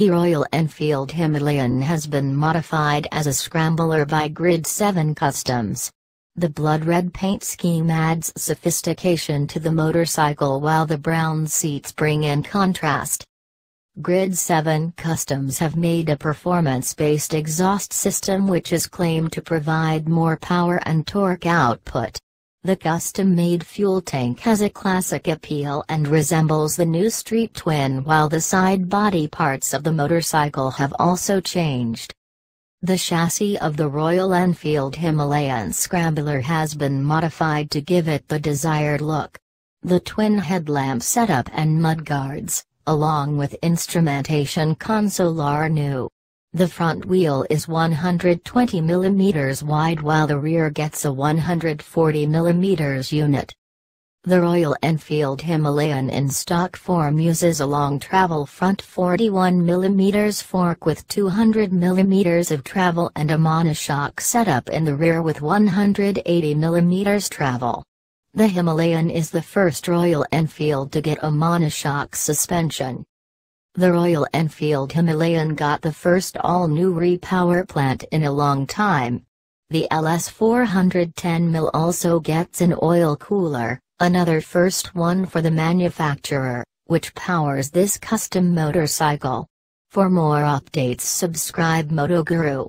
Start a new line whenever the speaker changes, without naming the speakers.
He Royal Enfield Himalayan has been modified as a scrambler by Grid 7 Customs. The blood red paint scheme adds sophistication to the motorcycle while the brown seats bring in contrast. Grid 7 Customs have made a performance-based exhaust system which is claimed to provide more power and torque output. The custom-made fuel tank has a classic appeal and resembles the new Street Twin while the side body parts of the motorcycle have also changed. The chassis of the Royal Enfield Himalayan Scrambler has been modified to give it the desired look. The twin headlamp setup and mudguards, along with instrumentation console are new. The front wheel is 120 mm wide while the rear gets a 140 mm unit. The Royal Enfield Himalayan in stock form uses a long travel front 41 mm fork with 200 mm of travel and a monoshock setup in the rear with 180 mm travel. The Himalayan is the first Royal Enfield to get a monoshock suspension. The Royal Enfield Himalayan got the first all-new repower plant in a long time. The LS410 also gets an oil cooler, another first one for the manufacturer, which powers this custom motorcycle. For more updates subscribe MotoGuru.